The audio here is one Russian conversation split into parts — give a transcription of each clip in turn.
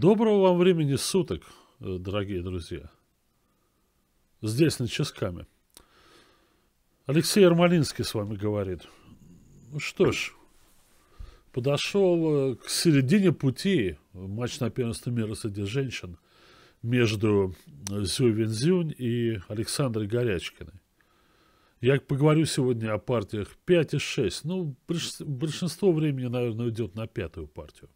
Доброго вам времени суток, э, дорогие друзья. Здесь, на Ческами. Алексей Ермолинский с вами говорит. Ну что ж, подошел э, к середине пути матч на первенство мира среди женщин между э, Зю Вензюнь и Александрой Горячкиной. Я поговорю сегодня о партиях 5 и 6. Ну, большинство времени, наверное, уйдет на пятую партию.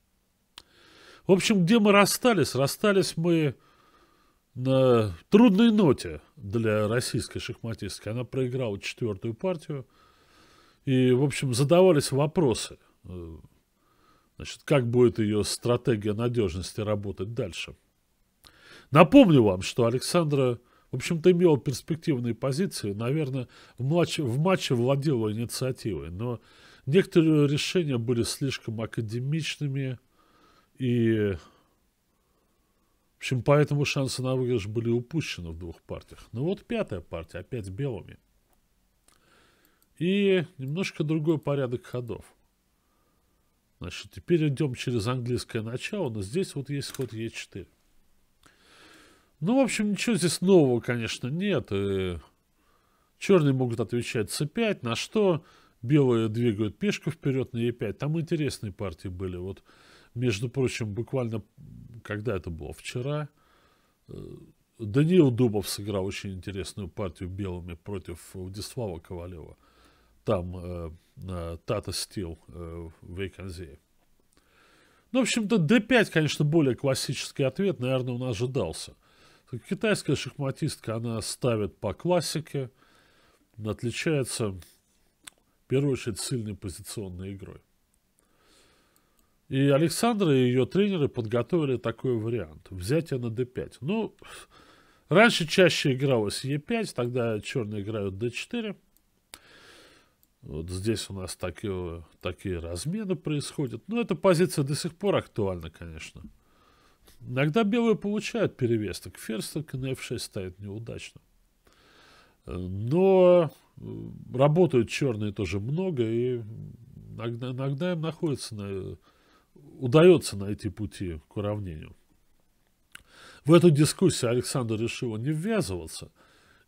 В общем, где мы расстались? Расстались мы на трудной ноте для российской шахматистки. Она проиграла четвертую партию. И, в общем, задавались вопросы. Э, значит, как будет ее стратегия надежности работать дальше? Напомню вам, что Александра, в общем-то, имела перспективные позиции. Наверное, в матче, в матче владела инициативой. Но некоторые решения были слишком академичными, и, в общем, поэтому шансы на выигрыш были упущены в двух партиях. Ну вот пятая партия, опять белыми. И немножко другой порядок ходов. Значит, теперь идем через английское начало, но здесь вот есть ход Е4. Ну, в общем, ничего здесь нового, конечно, нет. И э, черные могут отвечать c5, на что белые двигают пешку вперед на е 5 Там интересные партии были. Вот между прочим, буквально, когда это было? Вчера э, Даниил Дубов сыграл очень интересную партию белыми против Владислава Ковалева. Там Тата э, Стил э, в Эйконзее. Ну, в общем-то, D5, конечно, более классический ответ, наверное, он ожидался. Китайская шахматистка, она ставит по классике, отличается, в первую очередь, сильной позиционной игрой. И Александра и ее тренеры подготовили такой вариант. Взятие на d5. Ну, раньше чаще игралось e5, тогда черные играют d4. Вот здесь у нас такие, такие размены происходят. Но ну, эта позиция до сих пор актуальна, конечно. Иногда белые получают перевес. Так ферзь, так на f6 стоит неудачно. Но э, работают черные тоже много. И иногда, иногда им находится на удается найти пути к уравнению. В эту дискуссию Александр решил не ввязываться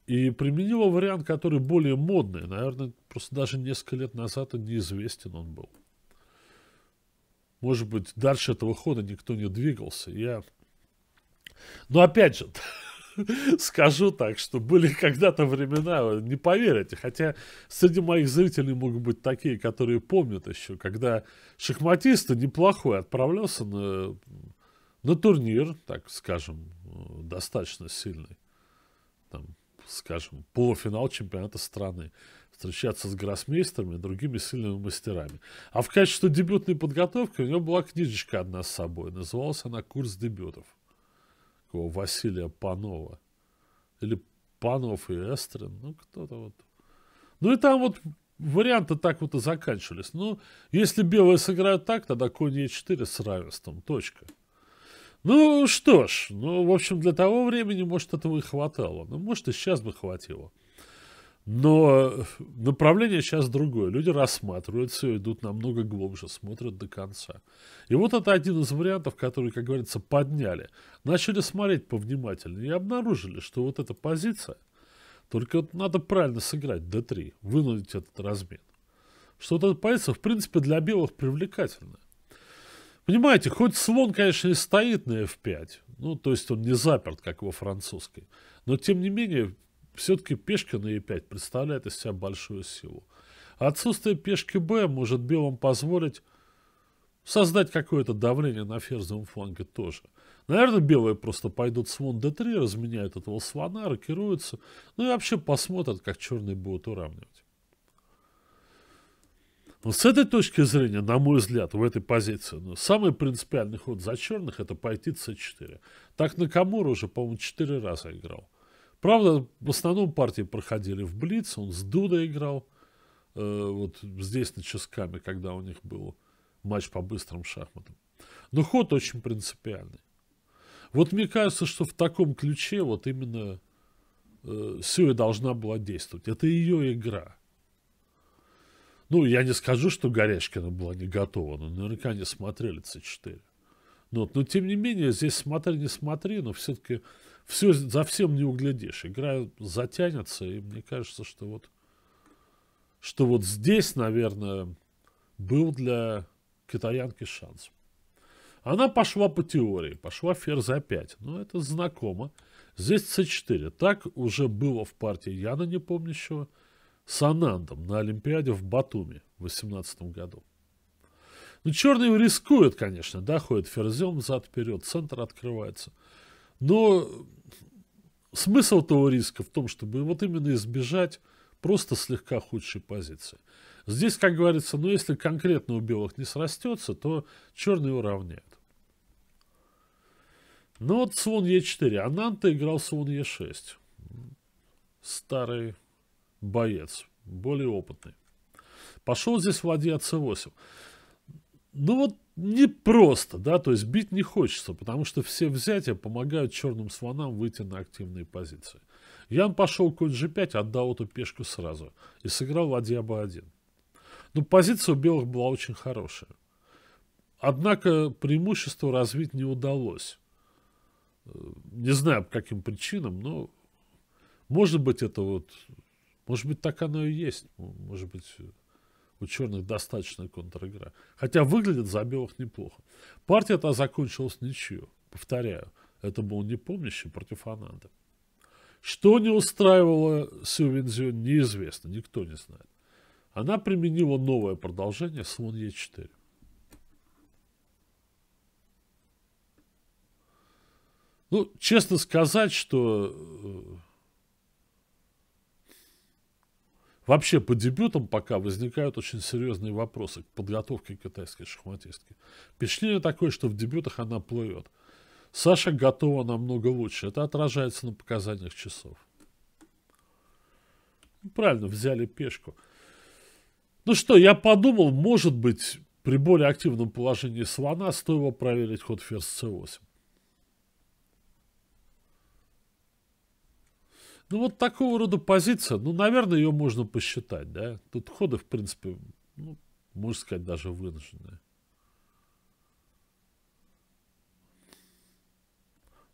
и применил вариант, который более модный. Наверное, просто даже несколько лет назад он неизвестен он был. Может быть, дальше этого хода никто не двигался. Я... Но опять же, скажу так, что были когда-то времена, не поверите, хотя среди моих зрителей могут быть такие, которые помнят еще, когда шахматист неплохой отправлялся на, на турнир, так скажем, э, достаточно сильный, там, скажем, полуфинал чемпионата страны, встречаться с гроссмейстерами и другими сильными мастерами. А в качестве дебютной подготовки у него была книжечка одна с собой, называлась она «Курс дебютов» такого Василия Панова. Или Панов и Эстрин, ну, кто-то вот. Ну, и там вот варианты так вот и заканчивались. Ну, если белые сыграют так, тогда конь Е4 с равенством, точка. Ну, что ж, ну, в общем, для того времени, может, этого и хватало. Ну, может, и сейчас бы хватило. Но направление сейчас другое. Люди рассматривают все, идут намного глубже, смотрят до конца. И вот это один из вариантов, который, как говорится, подняли. Начали смотреть повнимательнее и обнаружили, что вот эта позиция, только вот надо правильно сыграть d3, вынудить этот размен. Что вот эта позиция, в принципе, для белых привлекательна. Понимаете, хоть слон, конечно, и стоит на f5, ну, то есть он не заперт, как во французской, но, тем не менее, все-таки пешка на e5 представляет из себя большую силу. Отсутствие пешки b может белым позволить создать какое-то давление на ферзовом фланге тоже. Наверное, белые просто пойдут слон d3, разменяют этого слона, рокируются, ну и вообще посмотрят, как черные будут уравнивать. Но с этой точки зрения, на мой взгляд, в этой позиции, ну, самый принципиальный ход за черных это пойти c4. Так Накамура уже, по-моему, 4 раза играл. Правда, в основном партии проходили в Блиц, он с Дудой играл, э, вот здесь на Ческами, когда у них был матч по быстрым шахматам. Но ход очень принципиальный. Вот мне кажется, что в таком ключе вот именно э, Сюэ должна была действовать. Это ее игра. Ну, я не скажу, что Горячкина была не готова, но наверняка не смотрели C4. Но, ну но тем не менее, здесь смотри, не смотри, но все-таки все за всем не углядишь. Игра затянется, и мне кажется, что вот, что вот здесь, наверное, был для китаянки шанс. Она пошла по теории, пошла ферзь за 5. но ну, это знакомо. Здесь с 4 Так уже было в партии Яна Непомнящего с Анандом на Олимпиаде в Батуми в 18 году. Ну, черный рискует, конечно, да, ходит ферзем зад-вперед, центр открывается. Но смысл того риска в том, чтобы вот именно избежать просто слегка худшей позиции. Здесь, как говорится, ну если конкретно у белых не срастется, то черные уравняют. Ну вот слон Е4. А играл слон Е6. Старый боец, более опытный. Пошел здесь ладья c8 ну вот не просто, да, то есть бить не хочется, потому что все взятия помогают черным слонам выйти на активные позиции. Ян пошел конь g5, отдал эту пешку сразу и сыграл ладья b1. Но позиция у белых была очень хорошая. Однако преимущество развить не удалось. Э, не знаю, по каким причинам, но может быть это вот... Может быть так оно и есть. Может быть у черных достаточно контр-игра. Хотя выглядит за белых неплохо. Партия та закончилась ничью. Повторяю, это был не помнящий против Ананды. Что не устраивало Сю неизвестно, никто не знает. Она применила новое продолжение слон Е4. Ну, честно сказать, что э, Вообще по дебютам пока возникают очень серьезные вопросы к подготовке китайской шахматистки. Впечатление такое, что в дебютах она плывет. Саша готова намного лучше. Это отражается на показаниях часов. Ну, правильно, взяли пешку. Ну что, я подумал, может быть, при более активном положении слона стоило проверить ход ферзь c8. Ну, вот такого рода позиция, ну, наверное, ее можно посчитать, да. Тут ходы, в принципе, ну, можно сказать, даже вынужденные.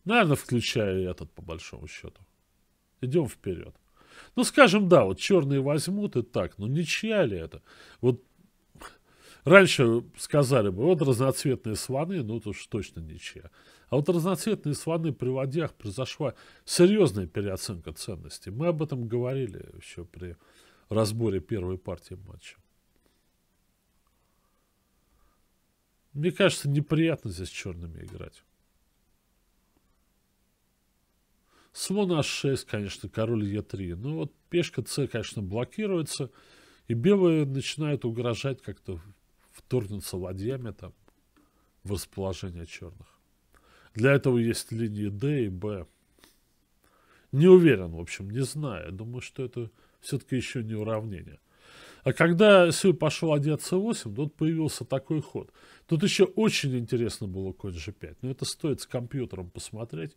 Наверное, включая этот, по большому счету. Идем вперед. Ну, скажем, да, вот черные возьмут и так, но ничья ли это? Вот раньше сказали бы, вот разноцветные слоны, ну, это уж точно ничья. А вот разноцветные слоны при ладьях произошла серьезная переоценка ценностей. Мы об этом говорили еще при разборе первой партии матча. Мне кажется, неприятно здесь черными играть. Слон h6, конечно, король e3. Но вот пешка c, конечно, блокируется. И белые начинают угрожать как-то вторгнуться ладьями там в расположение черных. Для этого есть линии D и B. Не уверен, в общем, не знаю. Думаю, что это все-таки еще не уравнение. А когда Сю пошел 1c8, тут появился такой ход. Тут еще очень интересно было конь g5. Но это стоит с компьютером посмотреть.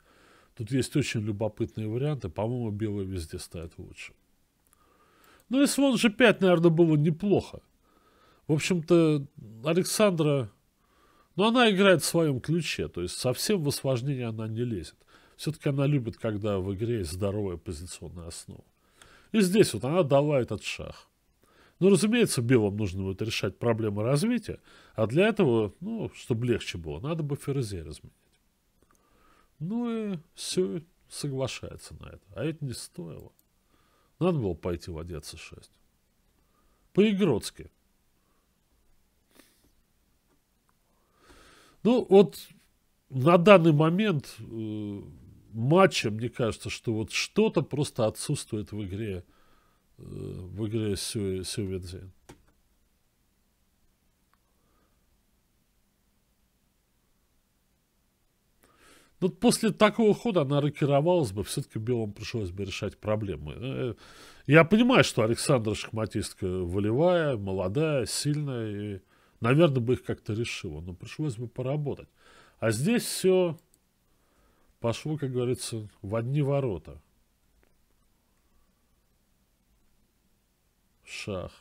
Тут есть очень любопытные варианты. По-моему, белые везде ставят лучше. Ну и слон g5, наверное, было неплохо. В общем-то, Александра но она играет в своем ключе, то есть совсем в осложнение она не лезет. Все-таки она любит, когда в игре есть здоровая позиционная основа. И здесь вот она дала этот шаг. Ну, разумеется, белым нужно будет решать проблемы развития, а для этого, ну, чтобы легче было, надо бы Ферзей разменять. Ну и все соглашается на это. А это не стоило. Надо было пойти в 1 c По-игротски. Ну, вот на данный момент э, матча, мне кажется, что вот что-то просто отсутствует в игре э, в игре Сю, Сю Вензин. Но ну, после такого хода она рокировалась бы, все-таки белым пришлось бы решать проблемы. Э, я понимаю, что Александра шахматистка волевая, молодая, сильная и наверное, бы их как-то решило, но пришлось бы поработать. А здесь все пошло, как говорится, в одни ворота. Шах.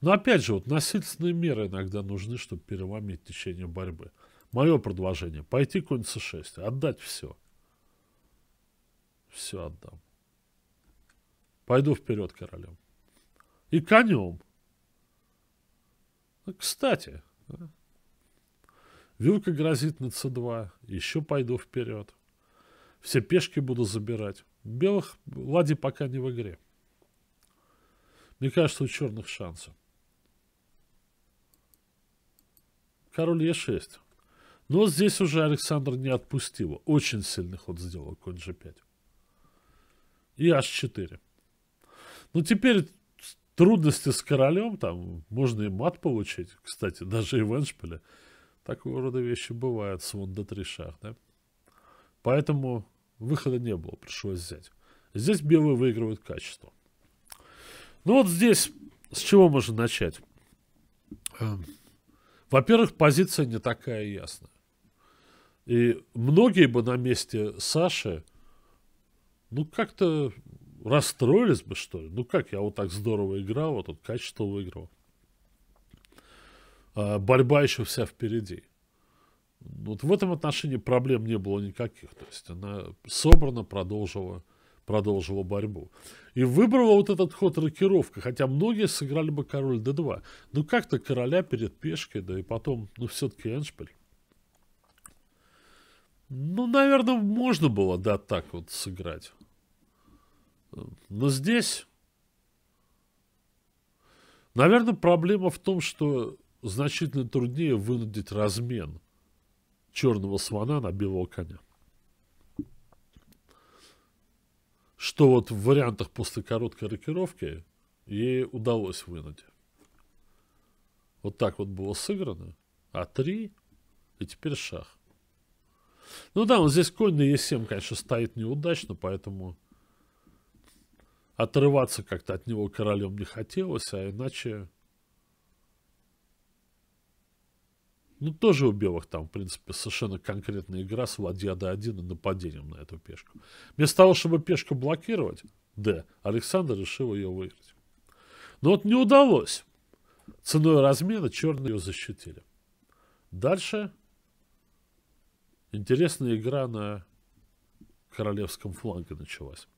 Но опять же, вот насильственные меры иногда нужны, чтобы переломить течение борьбы. Мое предложение. Пойти конь c6. Отдать все. Все отдам. Пойду вперед королем. И конем. Кстати, вилка грозит на c2, еще пойду вперед. Все пешки буду забирать. Белых лади пока не в игре. Мне кажется, у черных шансов. Король e6. Но здесь уже Александр не отпустил. Очень сильный ход сделал конь g5. И h4. Ну, теперь трудности с королем, там можно и мат получить, кстати, даже и в Эншпиле. Такого рода вещи бывают с Вундетришах, да? Поэтому выхода не было, пришлось взять. Здесь белые выигрывают качество. Ну вот здесь с чего можно начать? Эм, во-первых, позиция не такая ясная. И многие бы на месте Саши, ну, как-то расстроились бы, что ли. Ну как, я вот так здорово играл, вот тут качество выиграл. А, борьба еще вся впереди. Вот в этом отношении проблем не было никаких. То есть она собрана продолжила, продолжила борьбу. И выбрала вот этот ход рокировка, хотя многие сыграли бы король d2. Ну как-то короля перед пешкой, да и потом, ну все-таки эншпиль. Ну, наверное, можно было, да, так вот сыграть. Но здесь, наверное, проблема в том, что значительно труднее вынудить размен черного слона на белого коня. Что вот в вариантах после короткой рокировки ей удалось вынудить. Вот так вот было сыграно. А3 и теперь шах. Ну да, вот здесь конь на Е7, конечно, стоит неудачно, поэтому Отрываться как-то от него королем не хотелось, а иначе... Ну, тоже у белых там, в принципе, совершенно конкретная игра с ладья до 1 и нападением на эту пешку. Вместо того, чтобы пешку блокировать, Д, Александр решил ее выиграть. Но вот не удалось. Ценой размена черные ее защитили. Дальше интересная игра на королевском фланге началась.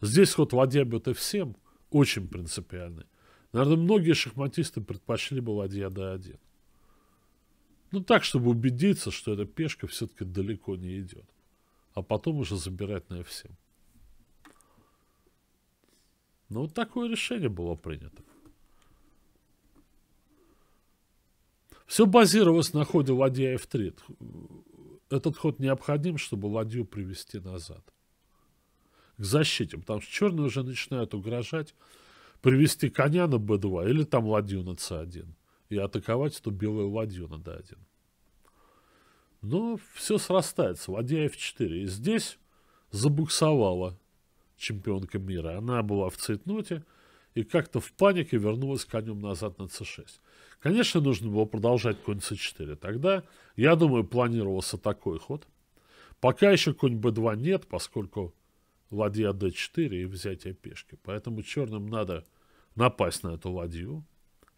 Здесь ход ладья БТ 7 очень принципиальный. Наверное, многие шахматисты предпочли бы ладья d1. Ну так, чтобы убедиться, что эта пешка все-таки далеко не идет. А потом уже забирать на f7. Ну вот такое решение было принято. Все базировалось на ходе ладья f3. Этот ход необходим, чтобы ладью привести назад к защите, потому что черные уже начинают угрожать привести коня на b2 или там ладью на c1 и атаковать эту белую ладью на d1. Но все срастается. Ладья f4. И здесь забуксовала чемпионка мира. Она была в цейтноте и как-то в панике вернулась конем назад на c6. Конечно, нужно было продолжать конь c4. Тогда, я думаю, планировался такой ход. Пока еще конь b2 нет, поскольку ладья d4 и взятие пешки. Поэтому черным надо напасть на эту ладью.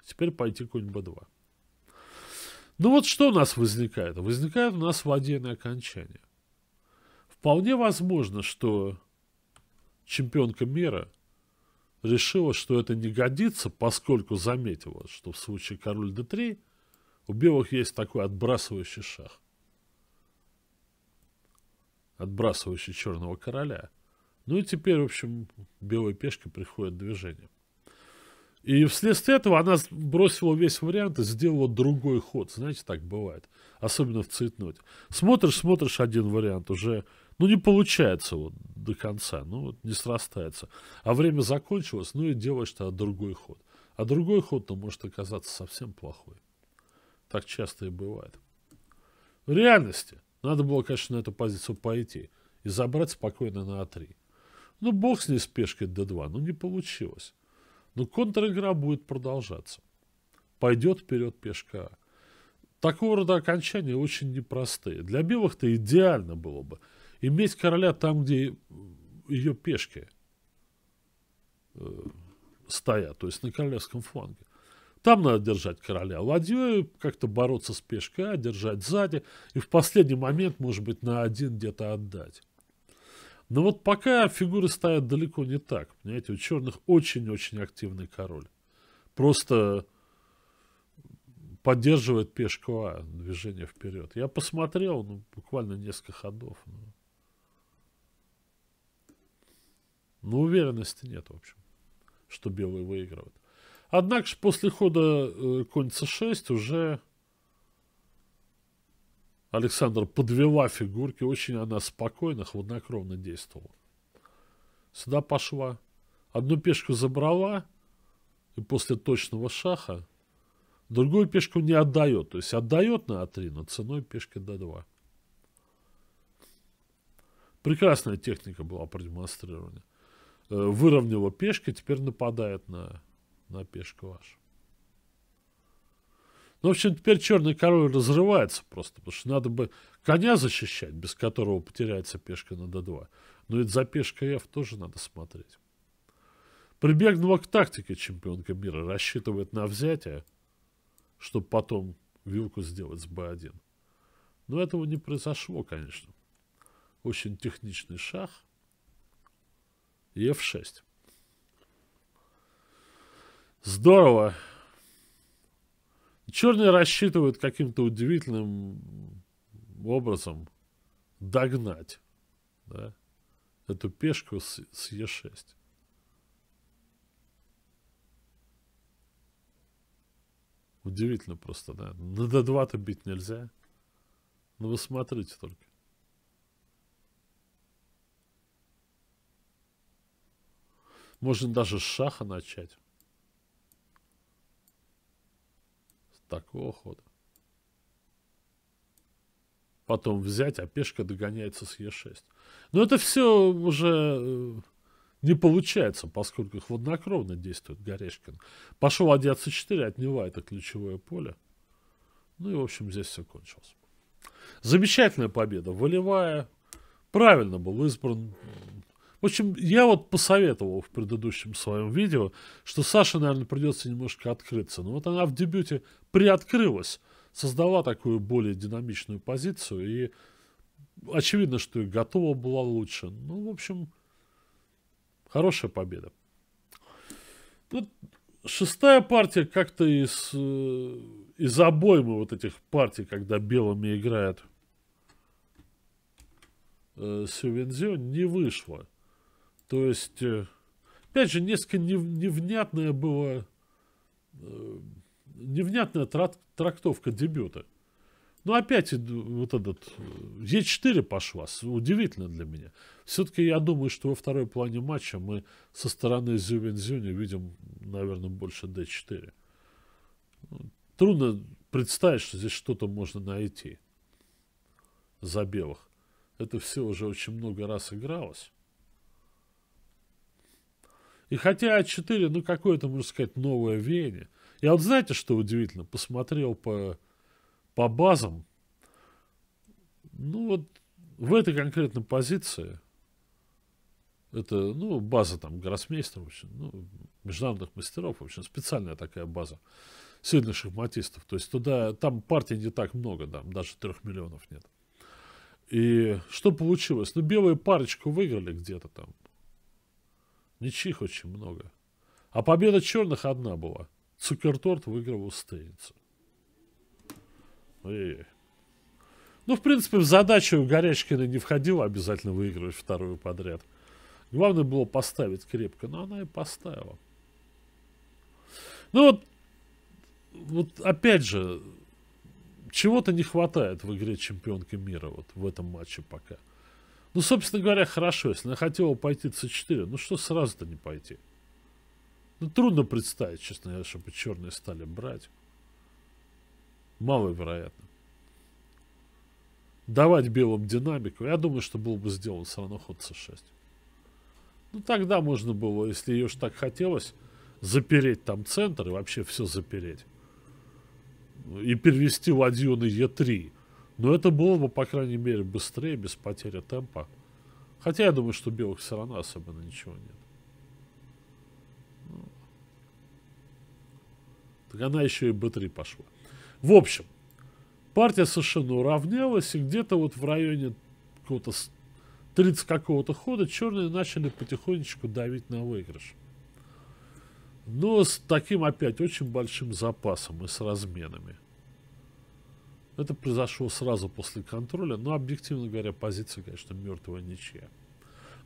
Теперь пойти конь b2. Ну вот что у нас возникает? Возникает у нас ладейное окончание. Вполне возможно, что чемпионка мира решила, что это не годится, поскольку заметила, что в случае король d3 у белых есть такой отбрасывающий шах. Отбрасывающий черного короля. Ну и теперь, в общем, белой пешкой приходит движение. И вследствие этого она бросила весь вариант и сделала другой ход. Знаете, так бывает. Особенно в цейтноте. Смотришь, смотришь один вариант уже. Ну, не получается вот до конца. Ну, вот не срастается. А время закончилось, ну и делаешь тогда другой ход. А другой ход-то ну, может оказаться совсем плохой. Так часто и бывает. В реальности надо было, конечно, на эту позицию пойти и забрать спокойно на А3. Ну, бог с ней с пешкой d2, ну не получилось. Но ну, контр-игра будет продолжаться. Пойдет вперед пешка А. Такого рода окончания очень непростые. Для белых-то идеально было бы иметь короля там, где ее пешки э, стоят, то есть на королевском фланге. Там надо держать короля ладьей, как-то бороться с пешкой, а держать сзади, и в последний момент, может быть, на один где-то отдать. Но вот пока фигуры стоят далеко не так. Понимаете, у черных очень-очень активный король. Просто поддерживает пешку А движение вперед. Я посмотрел, ну, буквально несколько ходов. Ну. Но уверенности нет, в общем, что белые выигрывают. Однако же после хода э, конь с 6 уже Александр подвела фигурки, очень она спокойно, хладнокровно действовала. Сюда пошла, одну пешку забрала, и после точного шаха другую пешку не отдает. То есть отдает на А3, но ценой пешки Д2. Прекрасная техника была продемонстрирована. Э, выровняла пешки, теперь нападает на, на пешку вашу. Ну, в общем, теперь черный король разрывается просто, потому что надо бы коня защищать, без которого потеряется пешка на d2. Но ведь за пешкой f тоже надо смотреть. Прибегнула к тактике чемпионка мира, рассчитывает на взятие, чтобы потом вилку сделать с b1. Но этого не произошло, конечно. Очень техничный шаг. И f6. Здорово. Черные рассчитывают каким-то удивительным образом догнать да, эту пешку с, с Е6. Удивительно просто, да? На d2-то бить нельзя. Ну вы смотрите только. Можно даже с шаха начать. такого хода. Потом взять, а пешка догоняется с Е6. Но это все уже э, не получается, поскольку хладнокровно действует Горешкин. Пошел ладья c от него это ключевое поле. Ну и, в общем, здесь все кончилось. Замечательная победа. Волевая. Правильно был избран в общем, я вот посоветовал в предыдущем своем видео, что Саше, наверное, придется немножко открыться. Но вот она в дебюте приоткрылась, создала такую более динамичную позицию, и очевидно, что и готова была лучше. Ну, в общем, хорошая победа. Ну, шестая партия как-то из, э, из обоймы вот этих партий, когда белыми играет э, Сювензио, не вышла. То есть, э, опять же, несколько невнятная была, э, невнятная трактовка дебюта. Но опять вот этот э, Е4 пошла, удивительно для меня. Все-таки я думаю, что во второй плане матча мы со стороны Зювензюни видим, наверное, больше Д4. Трудно представить, что здесь что-то можно найти за белых. Это все уже очень много раз игралось. И хотя А4, ну, какое-то, можно сказать, новое веяние. Я вот знаете, что удивительно? Посмотрел по, по базам. Ну, вот в этой конкретной позиции, это, ну, база там гроссмейстер, в общем, ну, международных мастеров, в общем, специальная такая база сильных шахматистов. То есть туда, там партий не так много, там даже трех миллионов нет. И что получилось? Ну, белые парочку выиграли где-то там, Ничьих очень много. А победа черных одна была. Цукерторт выиграл у Стейнса. И... Ну, в принципе, в задачу Горячкина не входило обязательно выигрывать вторую подряд. Главное было поставить крепко, но она и поставила. Ну вот, вот опять же, чего-то не хватает в игре чемпионки мира вот в этом матче пока. Ну, собственно говоря, хорошо. Если она хотела пойти с 4 ну что сразу-то не пойти? Ну, трудно представить, честно говоря, чтобы черные стали брать. Маловероятно. Давать белым динамику. Я думаю, что было бы сделан все равно ход с 6 Ну, тогда можно было, если ее же так хотелось, запереть там центр и вообще все запереть. И перевести ладью на е 3 но это было бы, по крайней мере, быстрее, без потери темпа. Хотя я думаю, что белых все равно особенно ничего нет. Ну. Так она еще и b3 пошла. В общем, партия совершенно уравнялась, и где-то вот в районе какого-то 30 какого-то хода черные начали потихонечку давить на выигрыш. Но с таким опять очень большим запасом и с разменами. Это произошло сразу после контроля. Но, объективно говоря, позиция, конечно, мертвая ничья.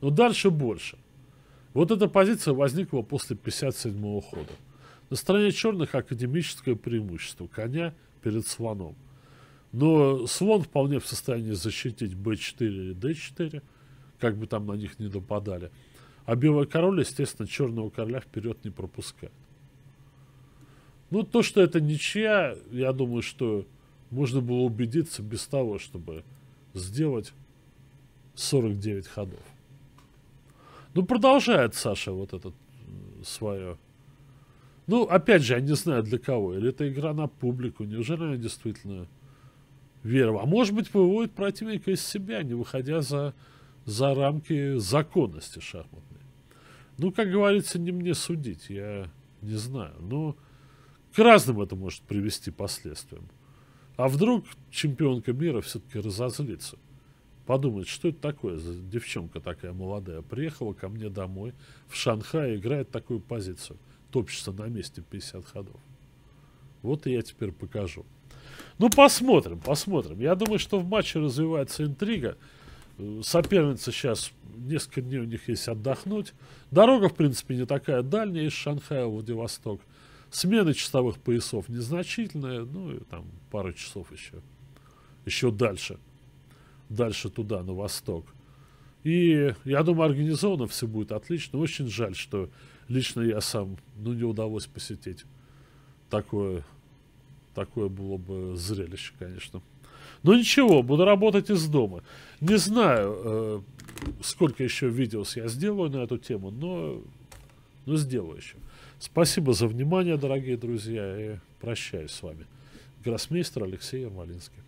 Но дальше больше. Вот эта позиция возникла после 57-го хода. На стороне черных академическое преимущество коня перед слоном. Но слон вполне в состоянии защитить b4 или d4, как бы там на них не допадали. А белый король, естественно, черного короля вперед не пропускает. Ну, то, что это ничья, я думаю, что можно было убедиться без того, чтобы сделать 49 ходов. Ну, продолжает Саша вот этот свое. Ну, опять же, я не знаю для кого. Или это игра на публику. Неужели она действительно верова? А может быть, выводит противника из себя, не выходя за, за рамки законности шахматной. Ну, как говорится, не мне судить. Я не знаю. Но к разным это может привести последствиям. А вдруг чемпионка мира все-таки разозлится? Подумает, что это такое за девчонка такая молодая. Приехала ко мне домой в Шанхай играет такую позицию. Топчется на месте 50 ходов. Вот и я теперь покажу. Ну, посмотрим, посмотрим. Я думаю, что в матче развивается интрига. Соперница сейчас, несколько дней у них есть отдохнуть. Дорога, в принципе, не такая дальняя из Шанхая в Владивосток. Смена часовых поясов незначительная, ну и там пару часов еще. Еще дальше. Дальше туда, на восток. И я думаю, организовано все будет отлично. Очень жаль, что лично я сам, ну, не удалось посетить. Такое, такое было бы зрелище, конечно. Но ничего, буду работать из дома. Не знаю, э, сколько еще видео я сделаю на эту тему, но, но сделаю еще. Спасибо за внимание, дорогие друзья, и прощаюсь с вами. Гроссмейстер Алексей Ермолинский.